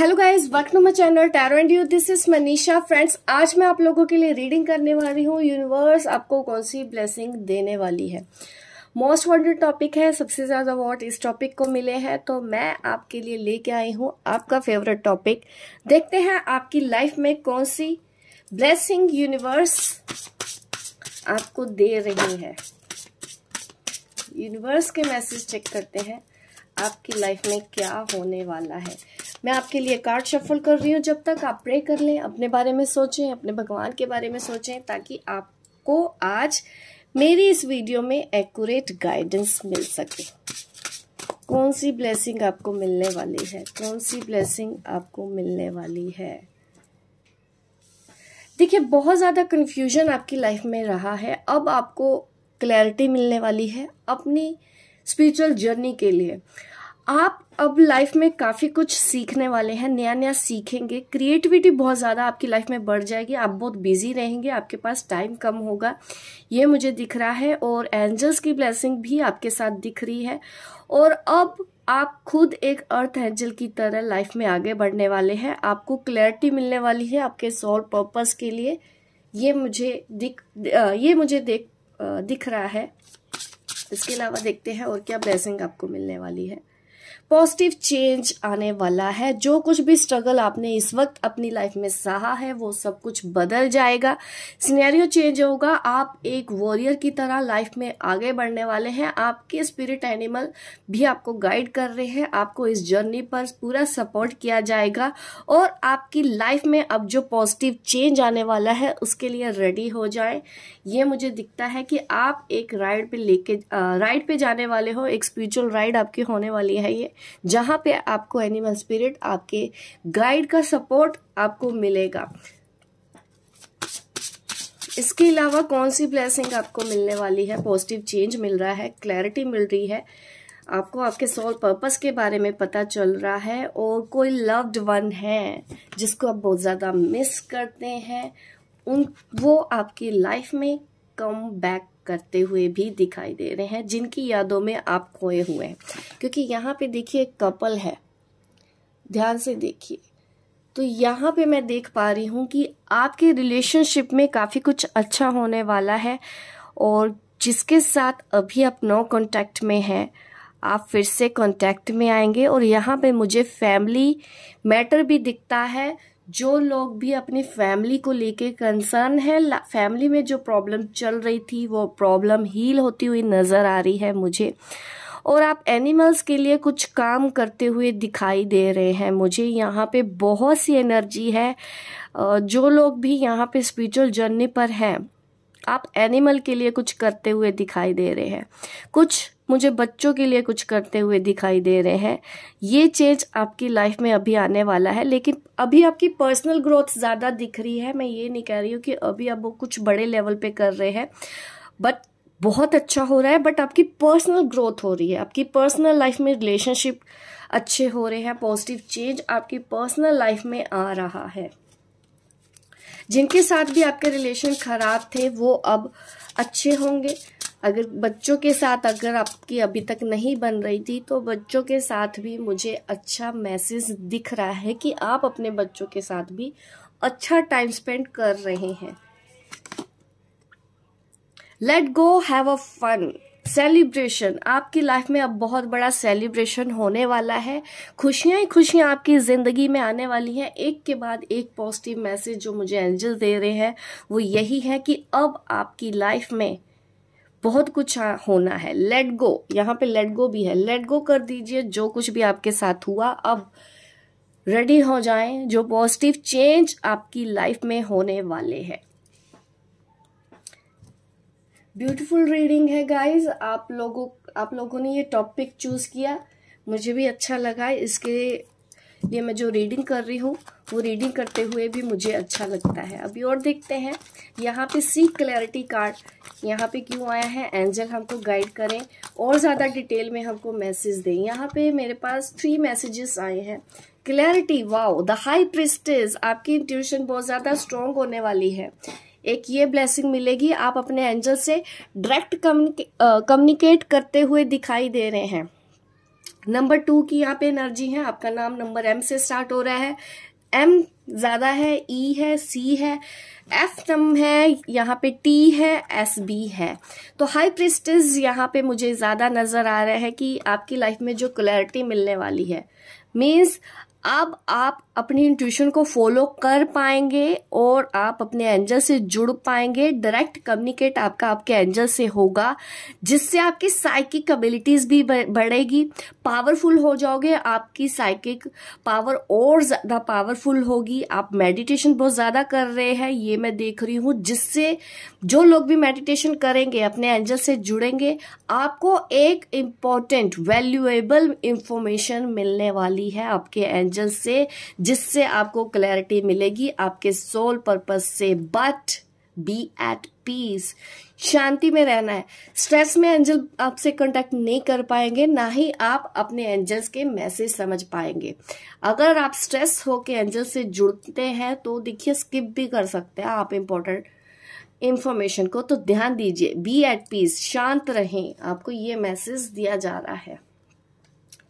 hello guys welcome to my channel tarot and you this is Manisha friends आज मैं आप लोगों के लिए रीडिंग करने वाली हूँ यूनिवर्स आपको कौन सी ब्लेसिंग देने वाली है मोस्ट वांटेड टॉपिक है सबसे ज़्यादा वॉट इस टॉपिक को मिले हैं तो मैं आपके लिए लेके आई हूँ आपका फेवरेट टॉपिक देखते हैं आपकी लाइफ में कौन सी ब्लेसिंग यूनिवर्स आपको दे रही है यूनिवर्स के मैसेज चेक करते हैं आपकी लाइफ में क्या होने वाला है मैं आपके लिए कार्ड शफल कर रही हूँ जब तक आप प्रे कर लें अपने बारे में सोचें अपने भगवान के बारे में सोचें ताकि आपको आज मेरी इस वीडियो में एक्यूरेट गाइडेंस मिल सके कौन सी ब्लेसिंग आपको मिलने वाली है कौन सी ब्लेसिंग आपको मिलने वाली है देखिए बहुत ज़्यादा कन्फ्यूजन आपकी लाइफ में रहा है अब आपको क्लैरिटी मिलने वाली है अपनी स्पिरिचुअल जर्नी के लिए आप अब लाइफ में काफ़ी कुछ सीखने वाले हैं नया नया सीखेंगे क्रिएटिविटी बहुत ज़्यादा आपकी लाइफ में बढ़ जाएगी आप बहुत बिजी रहेंगे आपके पास टाइम कम होगा ये मुझे दिख रहा है और एंजल्स की ब्लेसिंग भी आपके साथ दिख रही है और अब आप खुद एक अर्थ एंजल की तरह लाइफ में आगे बढ़ने वाले हैं आपको क्लैरिटी मिलने वाली है आपके सॉल पर्पज के लिए ये मुझे दिख ये मुझे देख दिख रहा है इसके अलावा देखते हैं और क्या ब्लेसिंग आपको मिलने वाली है पॉजिटिव चेंज आने वाला है जो कुछ भी स्ट्रगल आपने इस वक्त अपनी लाइफ में सहा है वो सब कुछ बदल जाएगा सिनेरियो चेंज होगा आप एक वॉरियर की तरह लाइफ में आगे बढ़ने वाले हैं आपके स्पिरिट एनिमल भी आपको गाइड कर रहे हैं आपको इस जर्नी पर पूरा सपोर्ट किया जाएगा और आपकी लाइफ में अब जो पॉजिटिव चेंज आने वाला है उसके लिए रेडी हो जाए ये मुझे दिखता है कि आप एक राइड पे लेके राइड पे जाने वाले हो एक स्पिरिचुअल राइड आपकी होने वाली है ये चाहिए जहाँ पे आपको एनिमल स्पिरिट आपके गाइड का सपोर्ट आपको मिलेगा इसके अलावा कौन सी ब्लेसिंग आपको मिलने वाली है पॉजिटिव चेंज मिल रहा है क्लैरिटी मिल रही है आपको आपके सोल पर्पस के बारे में पता चल रहा है और कोई लव्ड वन है जिसको आप बहुत ज़्यादा मिस करते हैं उन वो आपकी लाइफ में कम बैक करते हुए भी दिखाई दे रहे हैं जिनकी यादों में आप खोए हुए हैं क्योंकि यहाँ पे देखिए एक कपल है ध्यान से देखिए तो यहाँ पे मैं देख पा रही हूँ कि आपके रिलेशनशिप में काफ़ी कुछ अच्छा होने वाला है और जिसके साथ अभी आप नो कांटेक्ट में हैं आप फिर से कांटेक्ट में आएंगे और यहाँ पे मुझे फैमिली मैटर भी दिखता है जो लोग भी अपनी फैमिली को लेके कंसर्न है फैमिली में जो प्रॉब्लम चल रही थी वो प्रॉब्लम हील होती हुई नज़र आ रही है मुझे और आप एनिमल्स के लिए कुछ काम करते हुए दिखाई दे रहे हैं मुझे यहाँ पे बहुत सी एनर्जी है जो लोग भी यहाँ पे स्पिरिचुअल जर्नी पर हैं आप एनिमल के लिए कुछ करते हुए दिखाई दे रहे हैं कुछ मुझे बच्चों के लिए कुछ करते हुए दिखाई दे रहे हैं ये चेंज आपकी लाइफ में अभी आने वाला है लेकिन अभी आपकी पर्सनल ग्रोथ ज़्यादा दिख रही है मैं ये नहीं कह रही हूँ कि अभी अब वो कुछ बड़े लेवल पे कर रहे हैं बट बहुत अच्छा हो रहा है बट आपकी पर्सनल ग्रोथ हो रही है आपकी पर्सनल लाइफ में रिलेशनशिप अच्छे हो रहे हैं पॉजिटिव चेंज आपकी पर्सनल लाइफ में आ रहा है जिनके साथ भी आपके रिलेशन खराब थे वो अब अच्छे होंगे अगर बच्चों के साथ अगर आपकी अभी तक नहीं बन रही थी तो बच्चों के साथ भी मुझे अच्छा मैसेज दिख रहा है कि आप अपने बच्चों के साथ भी अच्छा टाइम स्पेंड कर रहे हैं let go have a fun celebration आपकी लाइफ में अब बहुत बड़ा सेलिब्रेशन होने वाला है खुशियाँ ही खुशियाँ आपकी ज़िंदगी में आने वाली हैं एक के बाद एक पॉजिटिव मैसेज जो मुझे एंजल दे रहे हैं वो यही है कि अब आपकी लाइफ में बहुत कुछ होना है लेट गो यहाँ पे लेट गो भी है लेट गो कर दीजिए जो कुछ भी आपके साथ हुआ अब रेडी हो जाएं जो पॉजिटिव चेंज आपकी लाइफ में होने वाले हैं ब्यूटीफुल रीडिंग है गाइस आप लोगों आप लोगों ने ये टॉपिक चूज किया मुझे भी अच्छा लगा इसके ये मैं जो रीडिंग कर रही हूँ वो रीडिंग करते हुए भी मुझे अच्छा लगता है अभी और देखते हैं यहाँ पे सी क्लैरिटी कार्ड यहाँ पे क्यों आया है एंजल हमको गाइड करें और ज़्यादा डिटेल में हमको मैसेज दें यहाँ पे मेरे पास थ्री मैसेजेस आए हैं clarity wow the high priestess आपकी इंट्यूशन बहुत ज़्यादा स्ट्रॉन्ग होने वाली है एक ये ब्लेसिंग मिलेगी आप अपने एंजल से डायरेक्ट कम्युनिकेट करते हुए दिखाई दे रहे हैं नंबर टू की यहाँ पे एनर्जी है आपका नाम नंबर एम से स्टार्ट हो रहा है एम ज्यादा है ई e है सी है एफ नम है यहाँ पे टी है एस बी है तो हाई प्रिस्टिज यहाँ पे मुझे ज्यादा नजर आ रहा है कि आपकी लाइफ में जो क्लैरिटी मिलने वाली है मीन्स अब आप अपनी इंट्यूशन को फॉलो कर पाएंगे और आप अपने एंजल से जुड़ पाएंगे डायरेक्ट कम्युनिकेट आपका आपके एंजल से होगा जिससे आपकी साइकिक एबिलिटीज भी बढ़ेगी पावरफुल हो जाओगे आपकी साइकिक पावर और ज़्यादा पावरफुल होगी आप मेडिटेशन बहुत ज़्यादा कर रहे हैं ये मैं देख रही हूँ जिससे जो लोग भी मेडिटेशन करेंगे अपने एंजल से जुड़ेंगे आपको एक इम्पॉर्टेंट वैल्यूएबल इंफॉर्मेशन मिलने वाली है आपके एंजल एंजल से जिससे आपको क्लैरिटी मिलेगी आपके सोल पर्पज से बट बी एट पीस शांति में रहना है स्ट्रेस में एंजल आपसे कांटेक्ट नहीं कर पाएंगे ना ही आप अपने एंजल्स के मैसेज समझ पाएंगे अगर आप स्ट्रेस होके एंजल से जुड़ते हैं तो देखिए स्किप भी कर सकते हैं आप इम्पोर्टेंट इंफॉर्मेशन को तो ध्यान दीजिए बी एट पीस शांत रहें आपको ये मैसेज दिया जा रहा है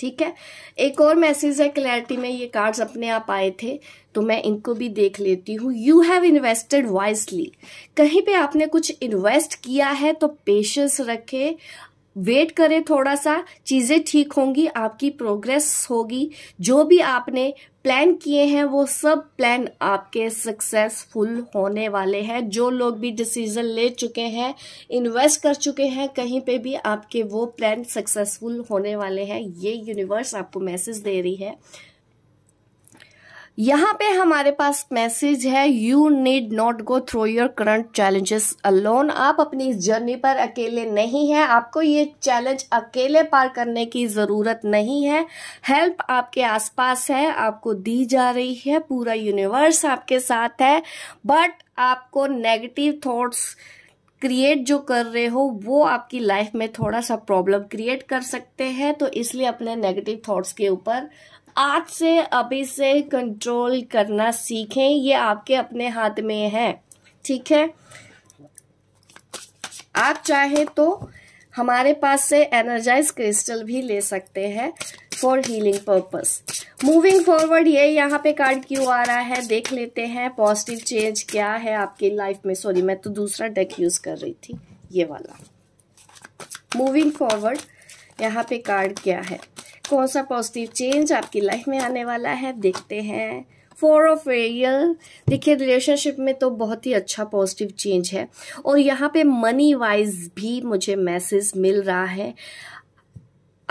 ठीक है एक और मैसेज है क्लैरिटी में ये कार्ड्स अपने आप आए थे तो मैं इनको भी देख लेती हूँ यू हैव इन्वेस्टेड वाइजली कहीं पे आपने कुछ इन्वेस्ट किया है तो पेशेंस रखे वेट करें थोड़ा सा चीज़ें ठीक होंगी आपकी प्रोग्रेस होगी जो भी आपने प्लान किए हैं वो सब प्लान आपके सक्सेसफुल होने वाले हैं जो लोग भी डिसीजन ले चुके हैं इन्वेस्ट कर चुके हैं कहीं पे भी आपके वो प्लान सक्सेसफुल होने वाले हैं ये यूनिवर्स आपको मैसेज दे रही है यहाँ पे हमारे पास मैसेज है you need not go through your current challenges alone आप अपनी इस जर्नी पर अकेले नहीं है आपको ये चैलेंज अकेले पार करने की ज़रूरत नहीं है हेल्प आपके आसपास है आपको दी जा रही है पूरा यूनिवर्स आपके साथ है बट आपको नेगेटिव थॉट्स क्रिएट जो कर रहे हो वो आपकी लाइफ में थोड़ा सा प्रॉब्लम क्रिएट कर सकते हैं तो इसलिए अपने नेगेटिव थॉट्स के ऊपर आज से अभी से कंट्रोल करना सीखें ये आपके अपने हाथ में है ठीक है आप चाहे तो हमारे पास से एनर्जाइज क्रिस्टल भी ले सकते हैं for healing purpose moving forward ये यहाँ पे कार्ड क्यों आ रहा है देख लेते हैं पॉजिटिव चेंज क्या है आपकी लाइफ में सॉरी मैं तो दूसरा डेक यूज कर रही थी ये वाला मूविंग फॉरवर्ड यहाँ पे कार्ड क्या है कौन सा पॉजिटिव चेंज आपकी लाइफ में आने वाला है देखते हैं फोर ऑफ एरियल देखिए रिलेशनशिप में तो बहुत ही अच्छा पॉजिटिव चेंज है और यहाँ पे मनी वाइज भी मुझे मैसेज मिल रहा है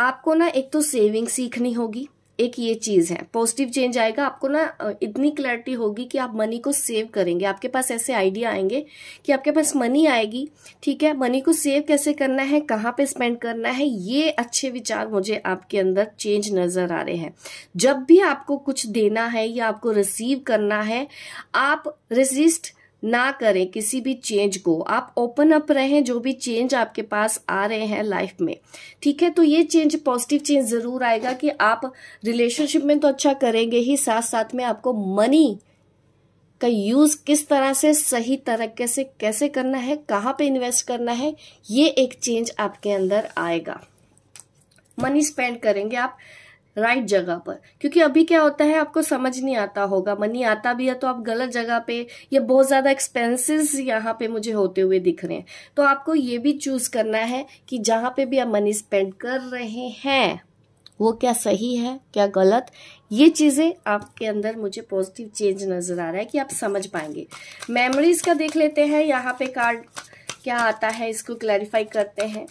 आपको ना एक तो सेविंग सीखनी होगी एक ये चीज है पॉजिटिव चेंज आएगा आपको ना इतनी क्लैरिटी होगी कि आप मनी को सेव करेंगे आपके पास ऐसे आइडिया आएंगे कि आपके पास मनी आएगी ठीक है मनी को सेव कैसे करना है कहाँ पे स्पेंड करना है ये अच्छे विचार मुझे आपके अंदर चेंज नजर आ रहे हैं जब भी आपको कुछ देना है या आपको रिसीव करना है आप रेजिस्ट ना करें किसी भी चेंज को आप ओपन अप रहें जो भी चेंज आपके पास आ रहे हैं लाइफ में ठीक है तो ये चेंज पॉजिटिव चेंज जरूर आएगा कि आप रिलेशनशिप में तो अच्छा करेंगे ही साथ साथ में आपको मनी का यूज किस तरह से सही तरीके से कैसे करना है कहाँ पे इन्वेस्ट करना है ये एक चेंज आपके अंदर आएगा मनी स्पेंड करेंगे आप राइट right जगह पर क्योंकि अभी क्या होता है आपको समझ नहीं आता होगा मनी आता भी है तो आप गलत जगह पे या बहुत ज़्यादा एक्सपेंसेस यहाँ पे मुझे होते हुए दिख रहे हैं तो आपको ये भी चूज करना है कि जहां पे भी आप मनी स्पेंड कर रहे हैं वो क्या सही है क्या गलत ये चीज़ें आपके अंदर मुझे पॉजिटिव चेंज नज़र आ रहा है कि आप समझ पाएंगे मेमोरीज का देख लेते हैं यहाँ पे कार्ड क्या आता है इसको क्लैरिफाई करते हैं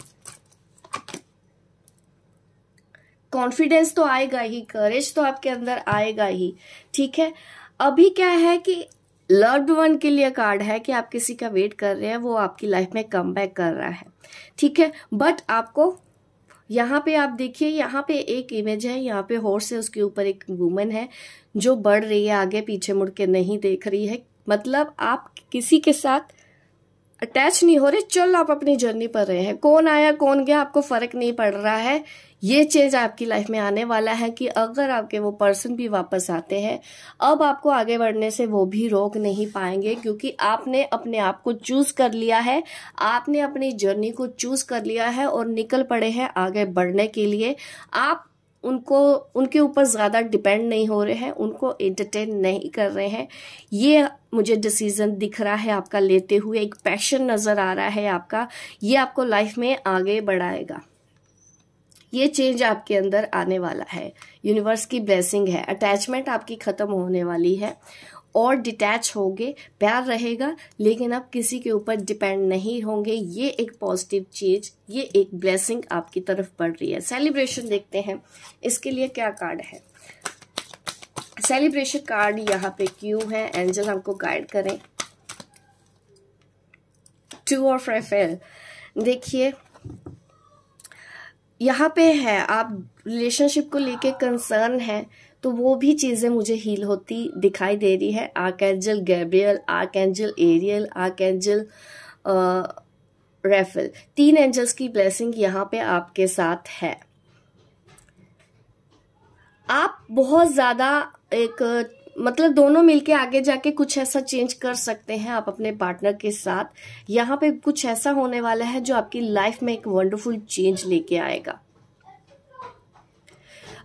कॉन्फिडेंस तो आएगा ही करेज तो आपके अंदर आएगा ही ठीक है अभी क्या है कि लव्ड वन के लिए कार्ड है कि आप किसी का वेट कर रहे हैं वो आपकी लाइफ में कम बैक कर रहा है ठीक है बट आपको यहाँ पे आप देखिए यहाँ पे एक इमेज है यहाँ पे हॉर्स है उसके ऊपर एक वूमन है जो बढ़ रही है आगे पीछे मुड़ के नहीं देख रही है मतलब आप किसी के साथ अटैच नहीं हो रहे चल आप अपनी जर्नी पर रहे हैं कौन आया कौन गया आपको फर्क नहीं पड़ रहा है ये चेंज आपकी लाइफ में आने वाला है कि अगर आपके वो पर्सन भी वापस आते हैं अब आपको आगे बढ़ने से वो भी रोक नहीं पाएंगे क्योंकि आपने अपने आप को चूज कर लिया है आपने अपनी जर्नी को चूज कर लिया है और निकल पड़े हैं आगे बढ़ने के लिए आप उनको उनके ऊपर ज़्यादा डिपेंड नहीं हो रहे हैं उनको एंटरटेन नहीं कर रहे हैं ये मुझे डिसीज़न दिख रहा है आपका लेते हुए एक पैशन नज़र आ रहा है आपका ये आपको लाइफ में आगे बढ़ाएगा ये चेंज आपके अंदर आने वाला है यूनिवर्स की ब्लेसिंग है अटैचमेंट आपकी ख़त्म होने वाली है और डिटैच होंगे प्यार रहेगा लेकिन आप किसी के ऊपर डिपेंड नहीं होंगे ये एक पॉजिटिव चीज ये एक ब्लेसिंग आपकी तरफ बढ़ रही है सेलिब्रेशन देखते हैं इसके लिए क्या कार्ड है सेलिब्रेशन कार्ड यहाँ पे क्यों है एंजल हमको गाइड करें टू और फ्रेफेल देखिए यहाँ पे है आप रिलेशनशिप को लेके कंसर्न है तो वो भी चीज़ें मुझे हील होती दिखाई दे रही है archangel Gabriel archangel Ariel archangel Raphael तीन एंजल्स की ब्लेसिंग यहाँ पे आपके साथ है आप बहुत ज़्यादा एक मतलब दोनों मिलके आगे जाके कुछ ऐसा चेंज कर सकते हैं आप अपने पार्टनर के साथ यहाँ पे कुछ ऐसा होने वाला है जो आपकी लाइफ में एक वंडरफुल चेंज लेके आएगा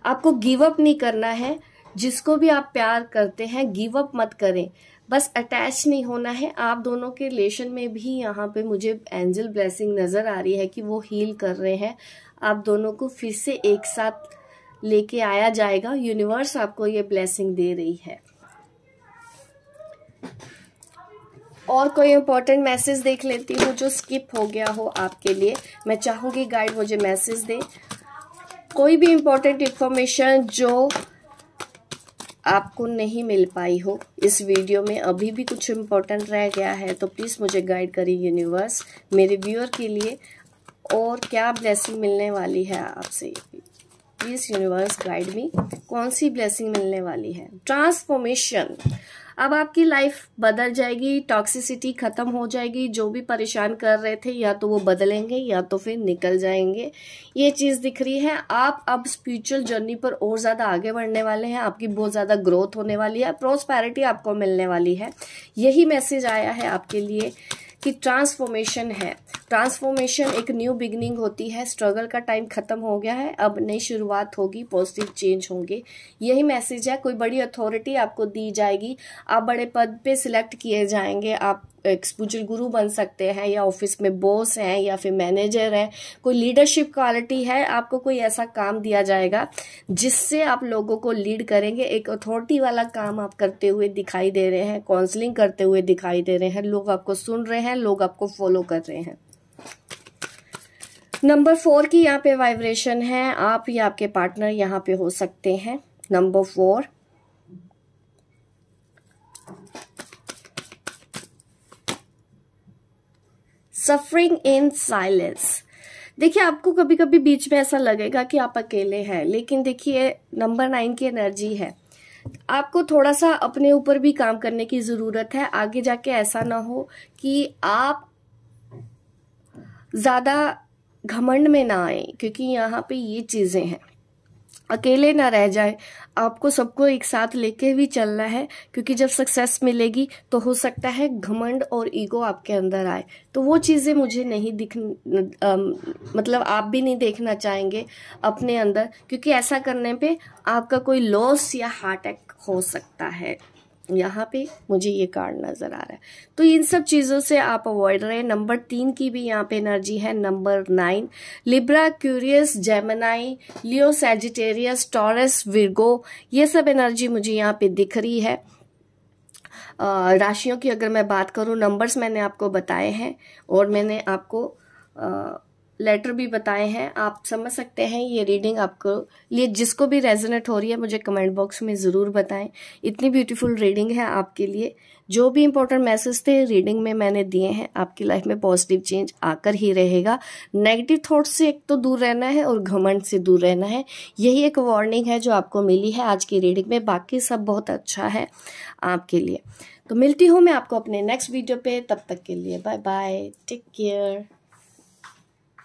आपको गिव अप नहीं करना है जिसको भी आप प्यार करते हैं गिव अप मत करें बस अटैच नहीं होना है आप दोनों के रिलेशन में भी यहाँ पे मुझे एंजल ब्लेसिंग नज़र आ रही है कि वो हील कर रहे हैं आप दोनों को फिर से एक साथ लेके आया जाएगा यूनिवर्स आपको ये ब्लेसिंग दे रही है और कोई इम्पोर्टेंट मैसेज देख लेती हूँ जो स्किप हो गया हो आपके लिए मैं चाहूंगी गाइड मुझे मैसेज दे कोई भी इम्पोर्टेंट इन्फॉर्मेशन जो आपको नहीं मिल पाई हो इस वीडियो में अभी भी कुछ इम्पोर्टेंट रह गया है तो प्लीज़ मुझे गाइड करें यूनिवर्स मेरे व्यूअर के लिए और क्या ब्लेसिंग मिलने वाली है आपसे प्लीज़ यूनिवर्स गाइड मी कौन सी ब्लेसिंग मिलने वाली है ट्रांसफॉर्मेशन अब आपकी लाइफ बदल जाएगी टॉक्सिसिटी खत्म हो जाएगी जो भी परेशान कर रहे थे या तो वो बदलेंगे या तो फिर निकल जाएंगे ये चीज़ दिख रही है आप अब स्पिरिचुअल जर्नी पर और ज़्यादा आगे बढ़ने वाले हैं आपकी बहुत ज़्यादा ग्रोथ होने वाली है प्रोस्पैरिटी आपको मिलने वाली है यही मैसेज आया है आपके लिए कि ट्रांसफॉर्मेशन है ट्रांसफॉर्मेशन एक न्यू बिगनिंग होती है स्ट्रगल का टाइम खत्म हो गया है अब नई शुरुआत होगी पॉजिटिव चेंज होंगे यही मैसेज है कोई बड़ी अथॉरिटी आपको दी जाएगी आप बड़े पद पे सिलेक्ट किए जाएंगे आप एक गुरु बन सकते हैं या ऑफिस में बॉस हैं या फिर मैनेजर हैं कोई लीडरशिप क्वालिटी है आपको कोई ऐसा काम दिया जाएगा जिससे आप लोगों को लीड करेंगे एक अथॉरिटी वाला काम आप करते हुए दिखाई दे रहे हैं काउंसलिंग करते हुए दिखाई दे रहे हैं लोग आपको सुन रहे हैं लोग आपको फॉलो कर रहे हैं नंबर फोर की यहाँ पे वाइब्रेशन है आप या आपके पार्टनर यहाँ पे हो सकते हैं number four suffering in silence देखिए आपको कभी कभी बीच में ऐसा लगेगा कि आप अकेले हैं लेकिन देखिए नंबर नाइन की एनर्जी है आपको थोड़ा सा अपने ऊपर भी काम करने की ज़रूरत है आगे जाके ऐसा ना हो कि आप ज़्यादा घमंड में ना आए क्योंकि यहाँ पे ये चीज़ें हैं अकेले ना रह जाए आपको सबको एक साथ लेके भी चलना है क्योंकि जब सक्सेस मिलेगी तो हो सकता है घमंड और ईगो आपके अंदर आए तो वो चीज़ें मुझे नहीं दिख मतलब आप भी नहीं देखना चाहेंगे अपने अंदर क्योंकि ऐसा करने पे आपका कोई लॉस या हार्ट अटैक हो सकता है यहाँ पे मुझे ये कार्ड नज़र आ रहा है तो इन सब चीज़ों से आप अवॉइड रहे नंबर तीन की भी यहाँ पे एनर्जी है number nine Libra Aquarius Gemini Leo Sagittarius Taurus Virgo ये सब एनर्जी मुझे यहाँ पे दिख रही है राशियों की अगर मैं बात करूँ नंबर्स मैंने आपको बताए हैं और मैंने आपको आ, लेटर भी बताए हैं आप समझ सकते हैं ये रीडिंग आपको लिए जिसको भी रेजोनेट हो रही है मुझे कमेंट बॉक्स में ज़रूर बताएं इतनी ब्यूटीफुल रीडिंग है आपके लिए जो भी इंपॉर्टेंट मैसेज थे रीडिंग में मैंने दिए हैं आपकी लाइफ में पॉजिटिव चेंज आकर ही रहेगा नेगेटिव थॉट्स से एक तो दूर रहना है और घमंड से दूर रहना है यही एक वार्निंग है जो आपको मिली है आज की रीडिंग में बाकी सब बहुत अच्छा है आपके लिए तो मिलती हूँ मैं आपको अपने नेक्स्ट वीडियो पर तब तक के लिए बाय बाय टेक केयर